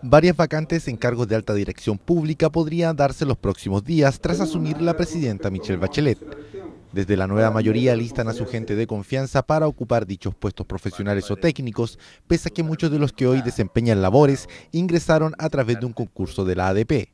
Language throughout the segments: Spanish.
Varias vacantes en cargos de alta dirección pública podrían darse los próximos días tras asumir la presidenta Michelle Bachelet. Desde la nueva mayoría listan a su gente de confianza para ocupar dichos puestos profesionales o técnicos, pese a que muchos de los que hoy desempeñan labores ingresaron a través de un concurso de la ADP.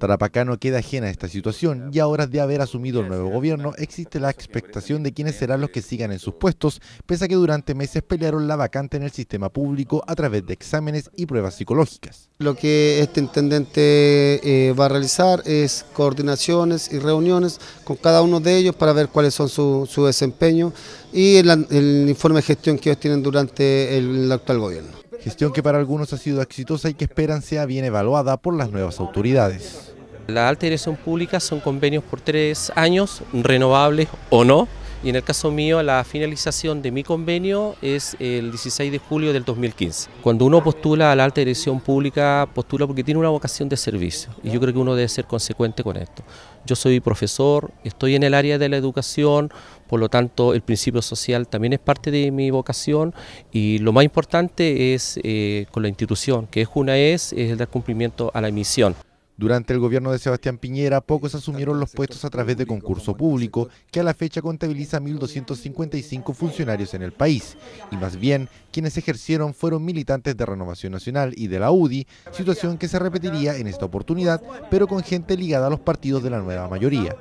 Tarapacá no queda ajena a esta situación y ahora de haber asumido el nuevo gobierno existe la expectación de quiénes serán los que sigan en sus puestos, pese a que durante meses pelearon la vacante en el sistema público a través de exámenes y pruebas psicológicas. Lo que este intendente eh, va a realizar es coordinaciones y reuniones con cada uno de ellos para ver cuáles son su, desempeño y el, informe de gestión que ellos tienen durante el actual gobierno gestión que para algunos ha sido exitosa y que esperan sea bien evaluada por las nuevas autoridades. La alta dirección pública son convenios por tres años, renovables o no, y en el caso mío la finalización de mi convenio es el 16 de julio del 2015. Cuando uno postula a la alta dirección pública, postula porque tiene una vocación de servicio y yo creo que uno debe ser consecuente con esto. Yo soy profesor, estoy en el área de la educación, por lo tanto el principio social también es parte de mi vocación y lo más importante es eh, con la institución, que es una es, es el dar cumplimiento a la misión. Durante el gobierno de Sebastián Piñera, pocos asumieron los puestos a través de concurso público, que a la fecha contabiliza 1.255 funcionarios en el país, y más bien quienes ejercieron fueron militantes de Renovación Nacional y de la UDI, situación que se repetiría en esta oportunidad, pero con gente ligada a los partidos de la nueva mayoría.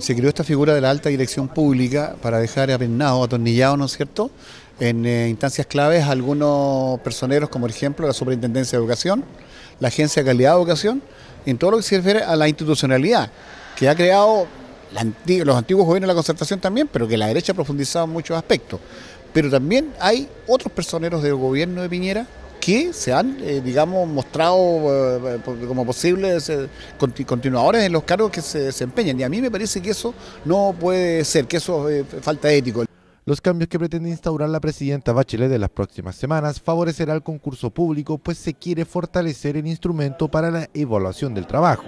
Se creó esta figura de la alta dirección pública para dejar apenado, atornillado, ¿no es cierto?, en eh, instancias claves algunos personeros, como por ejemplo la Superintendencia de Educación, la Agencia de Calidad de Educación, en todo lo que se refiere a la institucionalidad, que ha creado los antiguos gobiernos de la concertación también, pero que la derecha ha profundizado en muchos aspectos. Pero también hay otros personeros del gobierno de Piñera que se han, eh, digamos, mostrado eh, como posibles continuadores en los cargos que se desempeñan. Y a mí me parece que eso no puede ser, que eso es falta ético. Los cambios que pretende instaurar la presidenta Bachelet en las próximas semanas favorecerá el concurso público, pues se quiere fortalecer el instrumento para la evaluación del trabajo.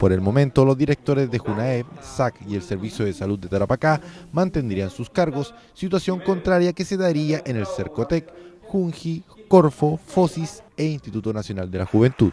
Por el momento, los directores de Junae, SAC y el Servicio de Salud de Tarapacá mantendrían sus cargos, situación contraria que se daría en el CERCOTEC, Junji, Corfo, FOSIS e Instituto Nacional de la Juventud.